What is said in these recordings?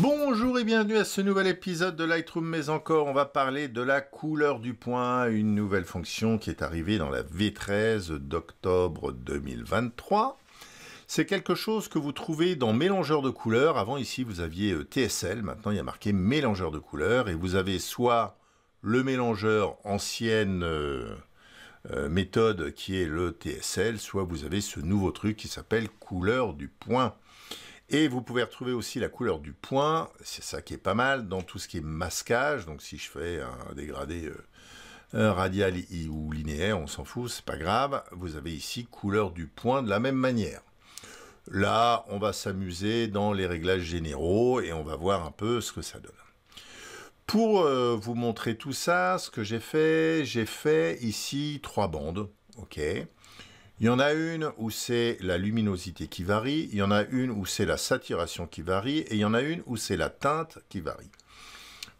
Bonjour et bienvenue à ce nouvel épisode de Lightroom, mais encore on va parler de la couleur du point, une nouvelle fonction qui est arrivée dans la V13 d'octobre 2023. C'est quelque chose que vous trouvez dans mélangeur de couleurs. Avant ici vous aviez euh, TSL, maintenant il y a marqué mélangeur de couleurs et vous avez soit le mélangeur ancienne euh, euh, méthode qui est le TSL, soit vous avez ce nouveau truc qui s'appelle couleur du point. Et vous pouvez retrouver aussi la couleur du point, c'est ça qui est pas mal, dans tout ce qui est masquage. Donc si je fais un dégradé euh, radial ou linéaire, on s'en fout, c'est pas grave. Vous avez ici couleur du point de la même manière. Là, on va s'amuser dans les réglages généraux et on va voir un peu ce que ça donne. Pour euh, vous montrer tout ça, ce que j'ai fait, j'ai fait ici trois bandes. OK il y en a une où c'est la luminosité qui varie, il y en a une où c'est la saturation qui varie, et il y en a une où c'est la teinte qui varie.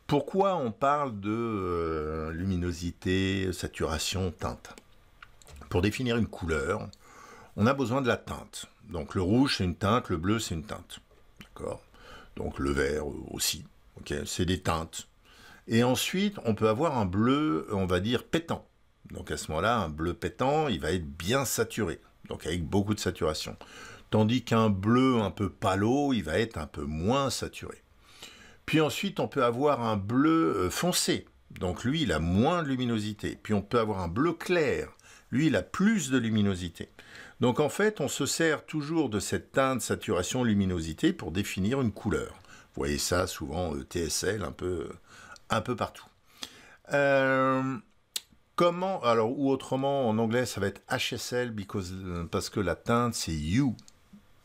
Pourquoi on parle de euh, luminosité, saturation, teinte Pour définir une couleur, on a besoin de la teinte. Donc le rouge c'est une teinte, le bleu c'est une teinte. D'accord Donc le vert aussi. c'est des teintes. Et ensuite, on peut avoir un bleu, on va dire, pétant. Donc à ce moment-là, un bleu pétant, il va être bien saturé, donc avec beaucoup de saturation. Tandis qu'un bleu un peu pâle, il va être un peu moins saturé. Puis ensuite, on peut avoir un bleu euh, foncé, donc lui, il a moins de luminosité. Puis on peut avoir un bleu clair, lui, il a plus de luminosité. Donc en fait, on se sert toujours de cette teinte saturation-luminosité pour définir une couleur. Vous voyez ça souvent euh, TSL un peu, euh, un peu partout. Euh, Comment, alors, ou autrement, en anglais, ça va être HSL, euh, parce que la teinte, c'est U,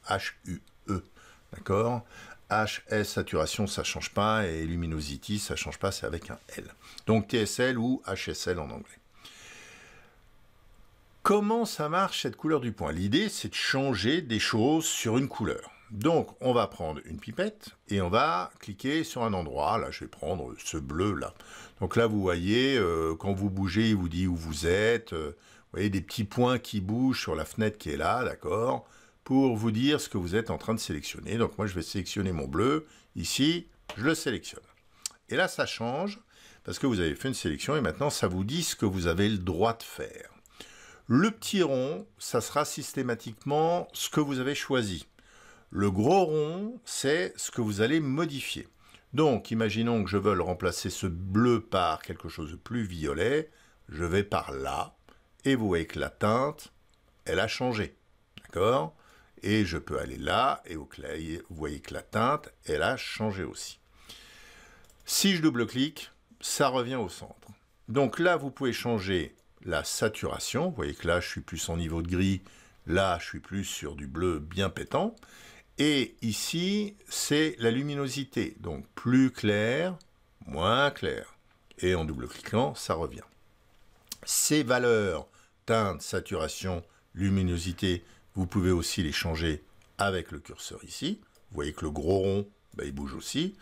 H-U-E, d'accord HS, saturation, ça change pas, et luminosity, ça change pas, c'est avec un L. Donc TSL ou HSL en anglais. Comment ça marche cette couleur du point L'idée, c'est de changer des choses sur une couleur. Donc, on va prendre une pipette et on va cliquer sur un endroit. Là, je vais prendre ce bleu-là. Donc là, vous voyez, euh, quand vous bougez, il vous dit où vous êtes. Euh, vous voyez des petits points qui bougent sur la fenêtre qui est là, d'accord Pour vous dire ce que vous êtes en train de sélectionner. Donc moi, je vais sélectionner mon bleu. Ici, je le sélectionne. Et là, ça change parce que vous avez fait une sélection et maintenant, ça vous dit ce que vous avez le droit de faire. Le petit rond, ça sera systématiquement ce que vous avez choisi. Le gros rond, c'est ce que vous allez modifier. Donc, imaginons que je veux remplacer ce bleu par quelque chose de plus violet. Je vais par là, et vous voyez que la teinte, elle a changé. D'accord Et je peux aller là, et vous voyez que la teinte, elle a changé aussi. Si je double-clique, ça revient au centre. Donc là, vous pouvez changer la saturation. Vous voyez que là, je suis plus en niveau de gris. Là, je suis plus sur du bleu bien pétant. Et ici, c'est la luminosité, donc plus clair, moins clair. Et en double-cliquant, ça revient. Ces valeurs, teinte, saturation, luminosité, vous pouvez aussi les changer avec le curseur ici. Vous voyez que le gros rond, bah, il bouge aussi.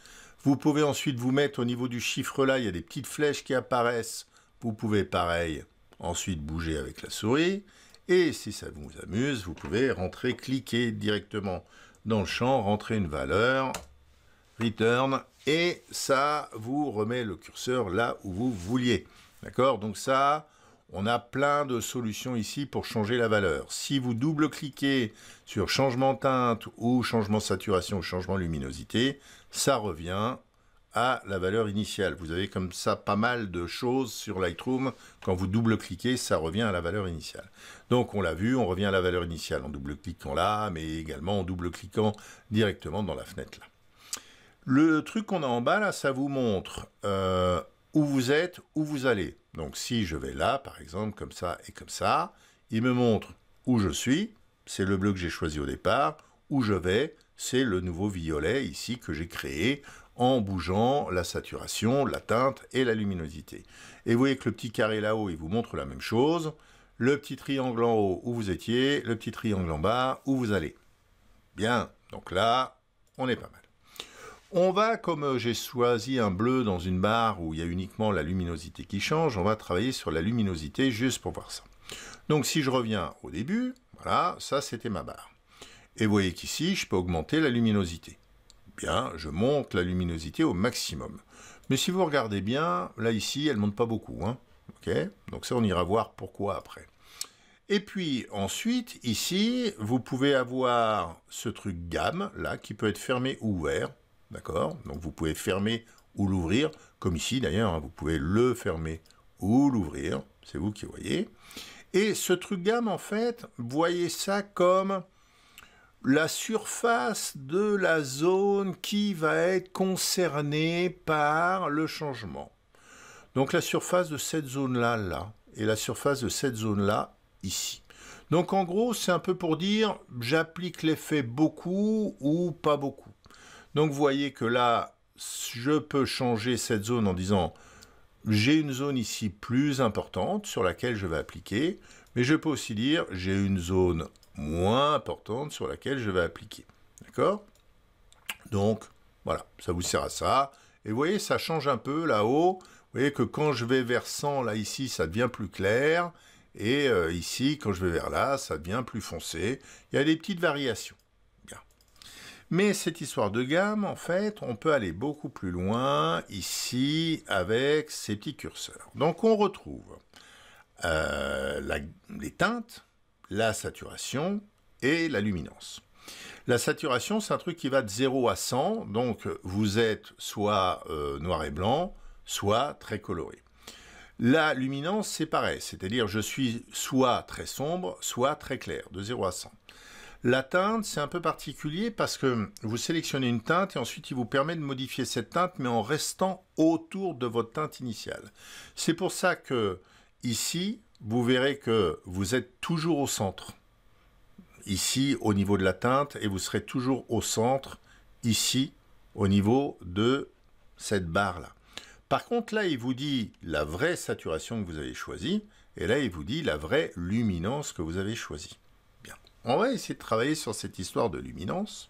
Vous pouvez ensuite vous mettre au niveau du chiffre là, il y a des petites flèches qui apparaissent. Vous pouvez pareil, ensuite bouger avec la souris. Et si ça vous amuse, vous pouvez rentrer, cliquer directement dans le champ, rentrez une valeur, return, et ça vous remet le curseur là où vous vouliez. D'accord Donc ça, on a plein de solutions ici pour changer la valeur. Si vous double-cliquez sur changement teinte ou changement saturation ou changement luminosité, ça revient à la valeur initiale. Vous avez comme ça pas mal de choses sur Lightroom. Quand vous double-cliquez, ça revient à la valeur initiale. Donc on l'a vu, on revient à la valeur initiale en double-cliquant là, mais également en double-cliquant directement dans la fenêtre là. Le truc qu'on a en bas là, ça vous montre euh, où vous êtes, où vous allez. Donc si je vais là, par exemple, comme ça et comme ça, il me montre où je suis, c'est le bleu que j'ai choisi au départ, où je vais, c'est le nouveau violet ici que j'ai créé en bougeant la saturation, la teinte et la luminosité. Et vous voyez que le petit carré là-haut, il vous montre la même chose. Le petit triangle en haut où vous étiez, le petit triangle en bas où vous allez. Bien, donc là, on est pas mal. On va, comme j'ai choisi un bleu dans une barre où il y a uniquement la luminosité qui change, on va travailler sur la luminosité juste pour voir ça. Donc si je reviens au début, voilà, ça c'était ma barre. Et vous voyez qu'ici, je peux augmenter la luminosité bien, je monte la luminosité au maximum. Mais si vous regardez bien, là ici, elle ne monte pas beaucoup. Hein Donc ça, on ira voir pourquoi après. Et puis ensuite, ici, vous pouvez avoir ce truc gamme, là, qui peut être fermé ou ouvert. D'accord Donc vous pouvez fermer ou l'ouvrir, comme ici d'ailleurs, hein, vous pouvez le fermer ou l'ouvrir, c'est vous qui voyez. Et ce truc gamme, en fait, voyez ça comme la surface de la zone qui va être concernée par le changement. Donc la surface de cette zone-là, là, et la surface de cette zone-là, ici. Donc en gros, c'est un peu pour dire, j'applique l'effet beaucoup ou pas beaucoup. Donc vous voyez que là, je peux changer cette zone en disant, j'ai une zone ici plus importante sur laquelle je vais appliquer, mais je peux aussi dire, j'ai une zone moins importante sur laquelle je vais appliquer. D'accord Donc, voilà, ça vous sert à ça. Et vous voyez, ça change un peu là-haut. Vous voyez que quand je vais vers 100, là, ici, ça devient plus clair. Et euh, ici, quand je vais vers là, ça devient plus foncé. Il y a des petites variations. Mais cette histoire de gamme, en fait, on peut aller beaucoup plus loin ici avec ces petits curseurs. Donc on retrouve euh, les teintes, la saturation et la luminance. La saturation, c'est un truc qui va de 0 à 100, donc vous êtes soit euh, noir et blanc, soit très coloré. La luminance, c'est pareil, c'est-à-dire je suis soit très sombre, soit très clair, de 0 à 100. La teinte, c'est un peu particulier parce que vous sélectionnez une teinte et ensuite il vous permet de modifier cette teinte, mais en restant autour de votre teinte initiale. C'est pour ça que ici, vous verrez que vous êtes toujours au centre, ici au niveau de la teinte, et vous serez toujours au centre, ici au niveau de cette barre-là. Par contre, là, il vous dit la vraie saturation que vous avez choisie, et là, il vous dit la vraie luminance que vous avez choisie. Bien. On va essayer de travailler sur cette histoire de luminance.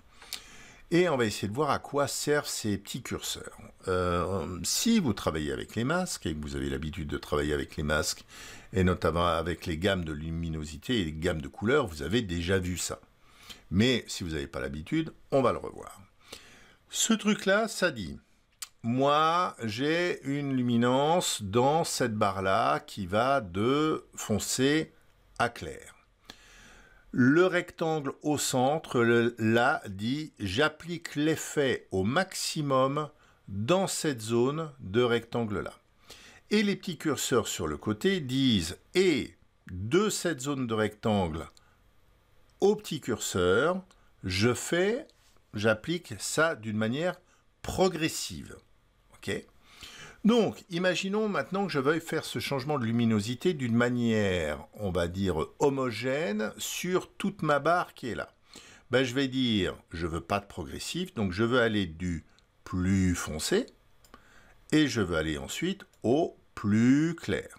Et on va essayer de voir à quoi servent ces petits curseurs. Euh, si vous travaillez avec les masques, et que vous avez l'habitude de travailler avec les masques, et notamment avec les gammes de luminosité et les gammes de couleurs, vous avez déjà vu ça. Mais si vous n'avez pas l'habitude, on va le revoir. Ce truc-là, ça dit, moi j'ai une luminance dans cette barre-là qui va de foncé à clair. Le rectangle au centre, là, dit j'applique l'effet au maximum dans cette zone de rectangle-là. Et les petits curseurs sur le côté disent et de cette zone de rectangle au petit curseur, je fais, j'applique ça d'une manière progressive. ok donc, imaginons maintenant que je veuille faire ce changement de luminosité d'une manière, on va dire, homogène sur toute ma barre qui est là. Ben, je vais dire, je veux pas de progressif, donc je veux aller du plus foncé, et je veux aller ensuite au plus clair.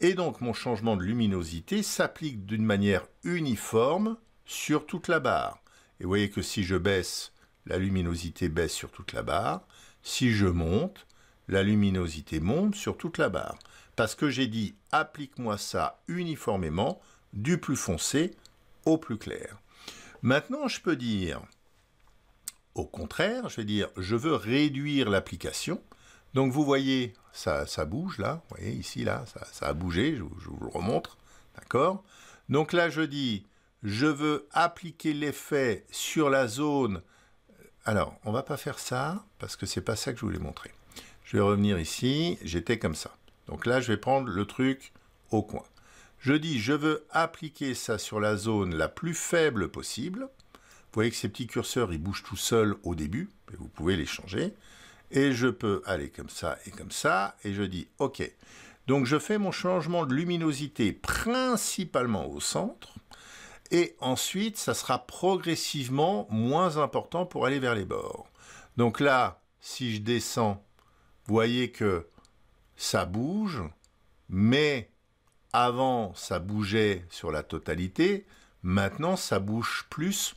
Et donc, mon changement de luminosité s'applique d'une manière uniforme sur toute la barre. Et vous voyez que si je baisse, la luminosité baisse sur toute la barre. Si je monte, la luminosité monte sur toute la barre. Parce que j'ai dit applique-moi ça uniformément du plus foncé au plus clair. Maintenant, je peux dire au contraire, je vais dire je veux réduire l'application. Donc vous voyez, ça, ça bouge là, vous voyez ici là, ça, a bougé, je, vous le remontre, d'accord Donc là je dis je veux appliquer l'effet sur la zone. Alors, on va pas faire ça parce que c'est pas ça que je voulais montrer. Je vais revenir ici, j'étais comme ça. Donc là, je vais prendre le truc au coin. Je dis, je veux appliquer ça sur la zone la plus faible possible. Vous voyez que ces petits curseurs, ils bougent tout seuls au début, mais vous pouvez les changer. Et je peux aller comme ça et comme ça, et je dis OK. Donc je fais mon changement de luminosité principalement au centre, et ensuite, ça sera progressivement moins important pour aller vers les bords. Donc là, si je descends voyez que ça bouge, mais avant ça bougeait sur la totalité, maintenant ça bouge plus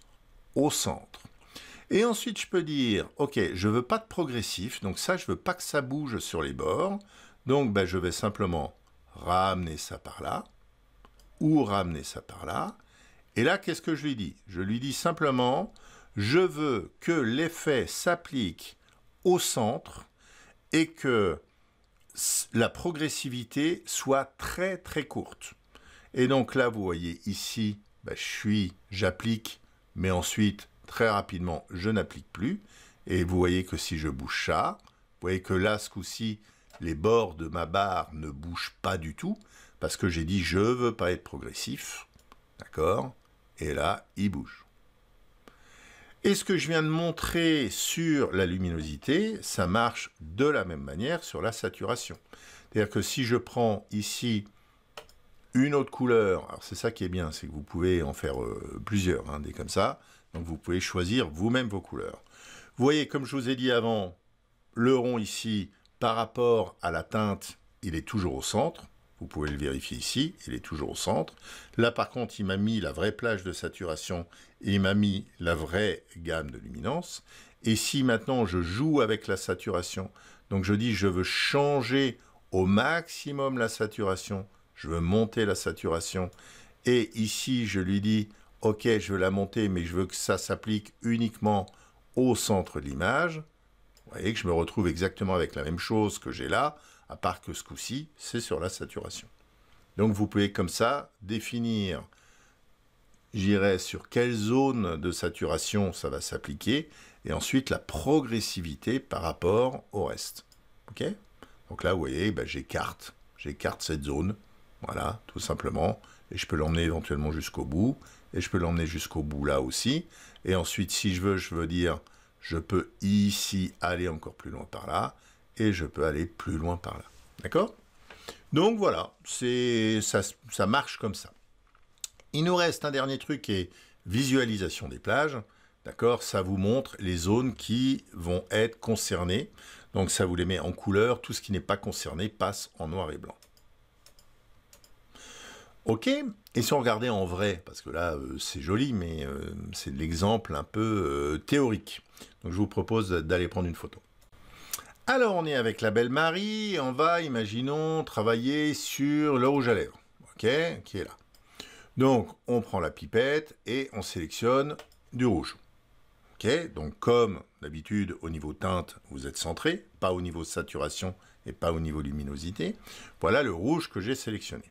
au centre. Et ensuite je peux dire, ok, je veux pas de progressif, donc ça je veux pas que ça bouge sur les bords, donc ben, je vais simplement ramener ça par là, ou ramener ça par là, et là qu'est-ce que je lui dis Je lui dis simplement, je veux que l'effet s'applique au centre, et que la progressivité soit très très courte. Et donc là, vous voyez ici, bah, je suis, j'applique, mais ensuite, très rapidement, je n'applique plus. Et vous voyez que si je bouge ça, vous voyez que là, ce coup-ci, les bords de ma barre ne bougent pas du tout, parce que j'ai dit je ne veux pas être progressif, d'accord Et là, il bouge. Et ce que je viens de montrer sur la luminosité, ça marche de la même manière sur la saturation. C'est-à-dire que si je prends ici une autre couleur, alors c'est ça qui est bien, c'est que vous pouvez en faire euh, plusieurs, hein, des comme ça, donc vous pouvez choisir vous-même vos couleurs. Vous voyez, comme je vous ai dit avant, le rond ici, par rapport à la teinte, il est toujours au centre. Vous pouvez le vérifier ici, il est toujours au centre. Là, par contre, il m'a mis la vraie plage de saturation et il m'a mis la vraie gamme de luminance. Et si maintenant je joue avec la saturation, donc je dis je veux changer au maximum la saturation, je veux monter la saturation, et ici je lui dis ok je veux la monter mais je veux que ça s'applique uniquement au centre de l'image, vous voyez que je me retrouve exactement avec la même chose que j'ai là, à part que ce coup-ci, c'est sur la saturation. Donc vous pouvez comme ça définir, j'irai sur quelle zone de saturation ça va s'appliquer, et ensuite la progressivité par rapport au reste. Donc là, vous voyez, ben, j'écarte, j'écarte cette zone, voilà, tout simplement, et je peux l'emmener éventuellement jusqu'au bout, et je peux l'emmener jusqu'au bout là aussi, et ensuite, si je veux, je veux dire, je peux ici aller encore plus loin par là, et je peux aller plus loin par là. D'accord Donc voilà, c'est ça, marche comme ça. Il nous reste un dernier truc qui est visualisation des plages. D'accord Ça vous montre les zones qui vont être concernées. Donc ça vous les met en couleur. Tout ce qui n'est pas concerné passe en noir et blanc. Ok Et si on regardait en vrai, parce que là euh, c'est joli, mais euh, c'est l'exemple un peu euh, théorique. Donc je vous propose d'aller prendre une photo. Alors on est avec la belle Marie, on va, imaginons, travailler sur le rouge à lèvres, ok, qui est là. Donc on prend la pipette et on sélectionne du rouge. ok Donc comme d'habitude au niveau teinte, vous êtes centré, pas au niveau saturation et pas au niveau luminosité. Voilà le rouge que j'ai sélectionné.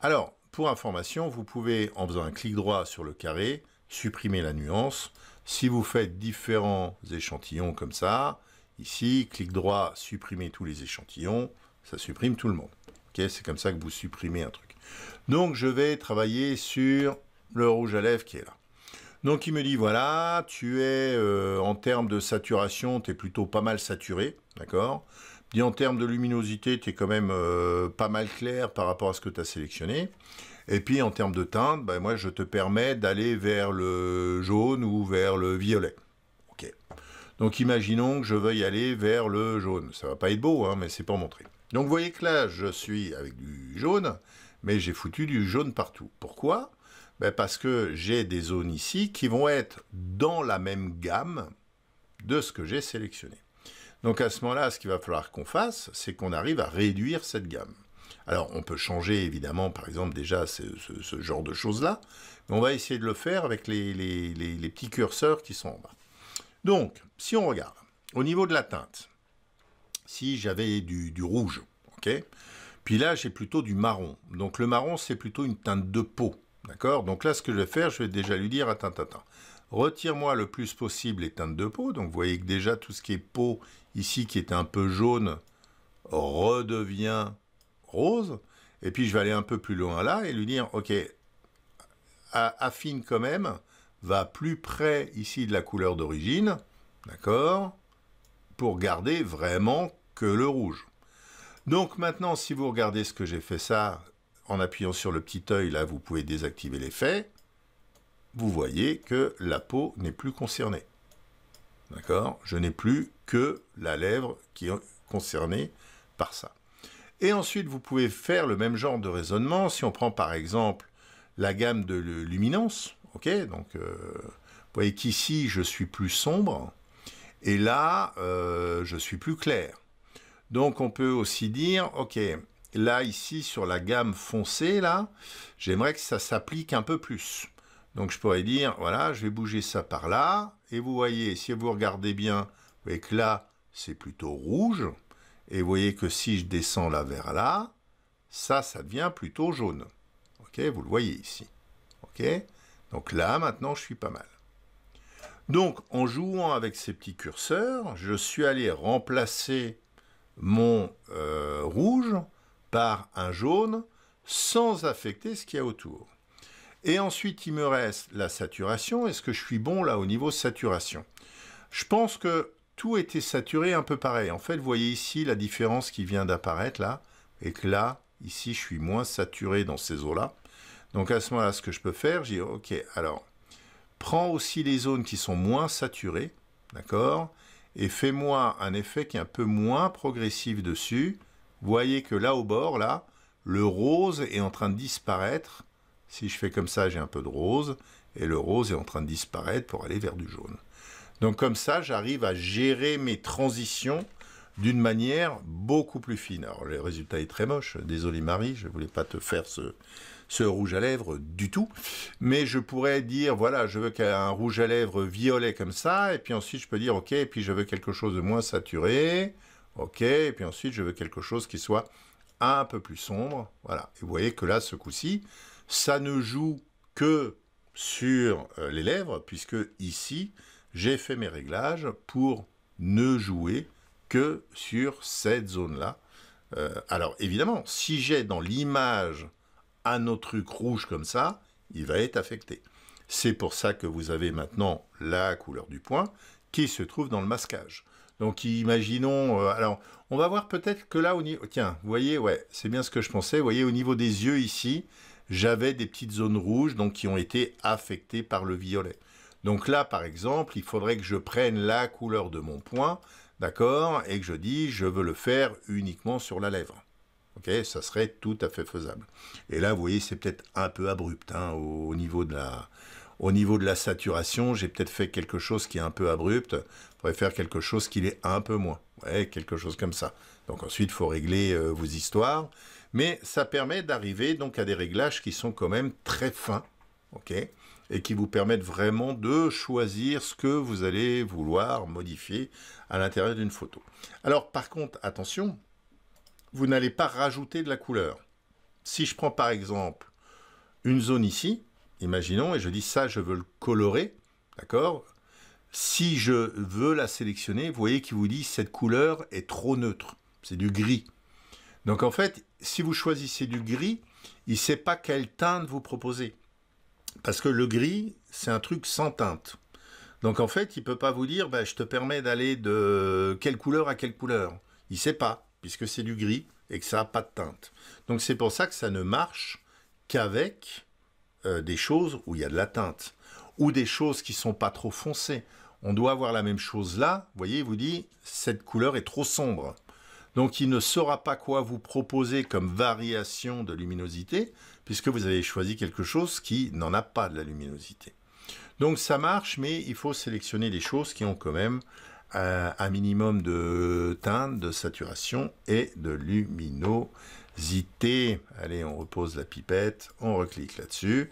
Alors pour information, vous pouvez en faisant un clic droit sur le carré supprimer la nuance. Si vous faites différents échantillons comme ça, Ici, clic droit, supprimer tous les échantillons, ça supprime tout le monde. c'est comme ça que vous supprimez un truc. Donc je vais travailler sur le rouge à lèvres qui est là. Donc il me dit voilà, tu es euh, en termes de saturation, tu es plutôt pas mal saturé, d'accord Dit en termes de luminosité, tu es quand même euh, pas mal clair par rapport à ce que tu as sélectionné. Et puis en termes de teinte, ben, moi je te permets d'aller vers le jaune ou vers le violet. Ok. Donc imaginons que je veuille aller vers le jaune. Ça va pas être beau, hein, mais c'est pour montrer. Donc vous voyez que là, je suis avec du jaune, mais j'ai foutu du jaune partout. Pourquoi ben, Parce que j'ai des zones ici qui vont être dans la même gamme de ce que j'ai sélectionné. Donc à ce moment-là, ce qu'il va falloir qu'on fasse, c'est qu'on arrive à réduire cette gamme. Alors, on peut changer évidemment, par exemple, déjà ce, genre de choses-là, mais on va essayer de le faire avec les, les petits curseurs qui sont en bas. Donc, si on regarde, au niveau de la teinte, si j'avais du, rouge, Puis là, j'ai plutôt du marron. Donc le marron, c'est plutôt une teinte de peau, d'accord Donc là, ce que je vais faire, je vais déjà lui dire, attends, attends, retire-moi le plus possible les teintes de peau. Donc vous voyez que déjà, tout ce qui est peau, ici, qui est un peu jaune, redevient rose. Et puis je vais aller un peu plus loin là et lui dire, ok, affine quand même va plus près ici de la couleur d'origine, d'accord, pour garder vraiment que le rouge. Donc maintenant, si vous regardez ce que j'ai fait ça, en appuyant sur le petit œil, là, vous pouvez désactiver l'effet, vous voyez que la peau n'est plus concernée. D'accord Je n'ai plus que la lèvre qui est concernée par ça. Et ensuite, vous pouvez faire le même genre de raisonnement si on prend par exemple la gamme de luminance, Ok Donc, euh, vous voyez qu'ici, je suis plus sombre, et là, euh, je suis plus clair. Donc, on peut aussi dire, ok, là, ici, sur la gamme foncée, là, j'aimerais que ça s'applique un peu plus. Donc je pourrais dire, voilà, je vais bouger ça par là, et vous voyez, si vous regardez bien, vous voyez que là, c'est plutôt rouge, et vous voyez que si je descends là vers là, ça, ça devient plutôt jaune. OK, vous le voyez ici. OK donc là, maintenant, je suis pas mal. Donc, en jouant avec ces petits curseurs, je suis allé remplacer mon euh, rouge par un jaune sans affecter ce qu'il y a autour. Et ensuite, il me reste la saturation. Est-ce que je suis bon là au niveau saturation Je pense que tout était saturé un peu pareil. En fait, vous voyez ici la différence qui vient d'apparaître là, et que là, ici, je suis moins saturé dans ces eaux-là. Donc à ce moment-là, ce que je peux faire, j'ai OK, alors prends aussi les zones qui sont moins saturées, d'accord Et fais-moi un effet qui est un peu moins progressif dessus. Vous voyez que là au bord, là, le rose est en train de disparaître. Si je fais comme ça, j'ai un peu de rose, et le rose est en train de disparaître pour aller vers du jaune. Donc comme ça, j'arrive à gérer mes transitions d'une manière beaucoup plus fine. Alors le résultat est très moche, désolé Marie, je ne voulais pas te faire ce, ce rouge à lèvres du tout. Mais je pourrais dire, voilà, je veux un rouge à lèvres violet comme ça, et puis ensuite je peux dire, ok, et puis je veux quelque chose de moins saturé, ok, et puis ensuite je veux quelque chose qui soit un peu plus sombre, voilà. Et vous voyez que là, ce coup-ci, ça ne joue que sur euh, les lèvres, puisque ici, j'ai fait mes réglages pour ne jouer que sur cette zone-là. Euh, alors évidemment, si j'ai dans l'image un autre truc rouge comme ça, il va être affecté. C'est pour ça que vous avez maintenant la couleur du point qui se trouve dans le masquage. Donc imaginons, euh, alors on va voir peut-être que là, au niveau, tiens, vous voyez, ouais, c'est bien ce que je pensais, vous voyez au niveau des yeux ici, j'avais des petites zones rouges donc qui ont été affectées par le violet. Donc là, par exemple, il faudrait que je prenne la couleur de mon point, d'accord, et que je dis, je veux le faire uniquement sur la lèvre ça serait tout à fait faisable. Et là, vous voyez, c'est peut-être un peu abrupt hein, au, niveau de la, au niveau de la saturation. J'ai peut-être fait quelque chose qui est un peu abrupt. Je pourrais faire quelque chose qui est un peu moins. quelque chose comme ça. Donc ensuite, il faut régler euh, vos histoires. Mais ça permet d'arriver donc à des réglages qui sont quand même très fins. et qui vous permettent vraiment de choisir ce que vous allez vouloir modifier à l'intérieur d'une photo. Alors par contre, attention, vous n'allez pas rajouter de la couleur. Si je prends par exemple une zone ici, imaginons, et je dis ça, je veux le colorer, d'accord Si je veux la sélectionner, vous voyez qu'il vous dit cette couleur est trop neutre, c'est du gris. Donc en fait, si vous choisissez du gris, il ne sait pas quelle teinte vous proposez. Parce que le gris, c'est un truc sans teinte. Donc en fait, il ne peut pas vous dire, bah, je te permets d'aller de quelle couleur à quelle couleur. Il ne sait pas puisque c'est du gris et que ça n'a pas de teinte. Donc c'est pour ça que ça ne marche qu'avec euh, des choses où il y a de la teinte, ou des choses qui sont pas trop foncées. On doit avoir la même chose là, vous voyez, il vous dit, cette couleur est trop sombre. Donc il ne saura pas quoi vous proposer comme variation de luminosité, puisque vous avez choisi quelque chose qui n'en a pas de la luminosité. Donc ça marche, mais il faut sélectionner les choses qui ont quand même un minimum de teinte, de saturation et de luminosité. Allez, on repose la pipette, on reclique là-dessus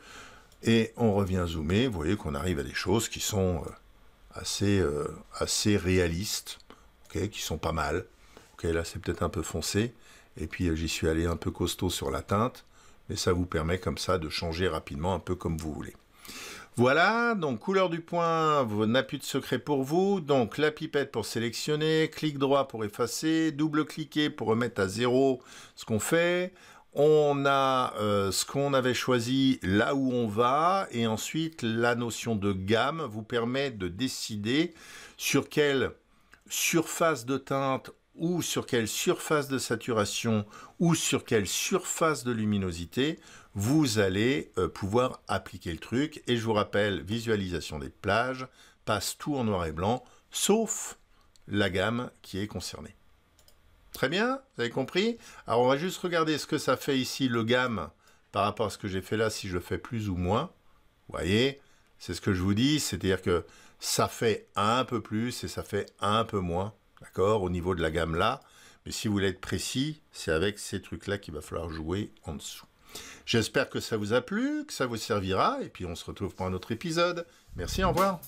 et on revient zoomer. Vous voyez qu'on arrive à des choses qui sont euh, assez, euh, assez réalistes, qui sont pas mal. là, c'est peut-être un peu foncé. Et puis, euh, j'y suis allé un peu costaud sur la teinte. Mais ça vous permet comme ça de changer rapidement un peu comme vous voulez. Voilà, donc couleur du point, vous plus de secret pour vous. Donc la pipette pour sélectionner, clic droit pour effacer, double-cliquer pour remettre à zéro ce qu'on fait. On a euh, ce qu'on avait choisi là où on va et ensuite la notion de gamme vous permet de décider sur quelle surface de teinte ou sur quelle surface de saturation ou sur quelle surface de luminosité vous allez euh, pouvoir appliquer le truc. Et je vous rappelle, visualisation des plages passe tout en noir et blanc, sauf la gamme qui est concernée. Très bien, vous avez compris Alors on va juste regarder ce que ça fait ici, le gamme, par rapport à ce que j'ai fait là, si je fais plus ou moins. Vous voyez, c'est ce que je vous dis, c'est-à-dire que ça fait un peu plus et ça fait un peu moins. D'accord Au niveau de la gamme là. Mais si vous voulez être précis, c'est avec ces trucs-là qu'il va falloir jouer en dessous. J'espère que ça vous a plu, que ça vous servira, et puis on se retrouve pour un autre épisode. Merci, au revoir.